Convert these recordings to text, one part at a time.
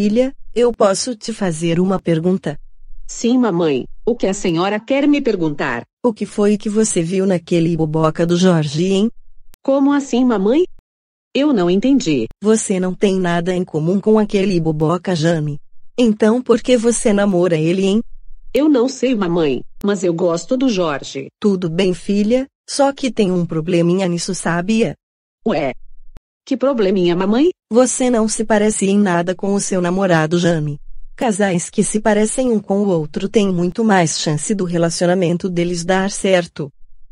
Filha, eu posso te fazer uma pergunta? Sim, mamãe. O que a senhora quer me perguntar? O que foi que você viu naquele boboca do Jorge, hein? Como assim, mamãe? Eu não entendi. Você não tem nada em comum com aquele boboca Jane. Então por que você namora ele, hein? Eu não sei, mamãe, mas eu gosto do Jorge. Tudo bem, filha, só que tem um probleminha nisso, sabia? Ué, que probleminha, mamãe? Você não se parece em nada com o seu namorado Jane. Casais que se parecem um com o outro têm muito mais chance do relacionamento deles dar certo.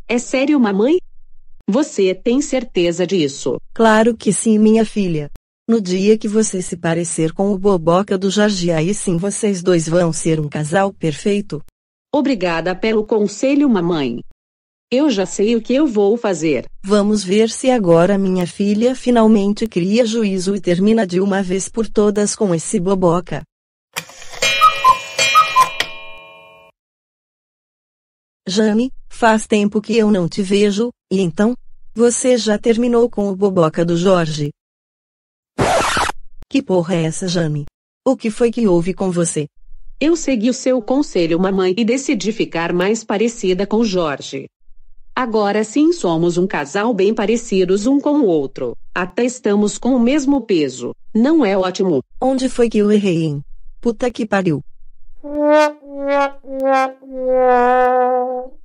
É sério, mamãe? Você tem certeza disso? Claro que sim, minha filha. No dia que você se parecer com o boboca do Jorge, aí sim vocês dois vão ser um casal perfeito. Obrigada pelo conselho, mamãe. Eu já sei o que eu vou fazer. Vamos ver se agora minha filha finalmente cria juízo e termina de uma vez por todas com esse boboca. Jane, faz tempo que eu não te vejo, e então? Você já terminou com o boboca do Jorge? Que porra é essa, Jane? O que foi que houve com você? Eu segui o seu conselho, mamãe, e decidi ficar mais parecida com Jorge. Agora sim somos um casal bem parecidos um com o outro. Até estamos com o mesmo peso. Não é ótimo. Onde foi que eu errei, hein? Puta que pariu.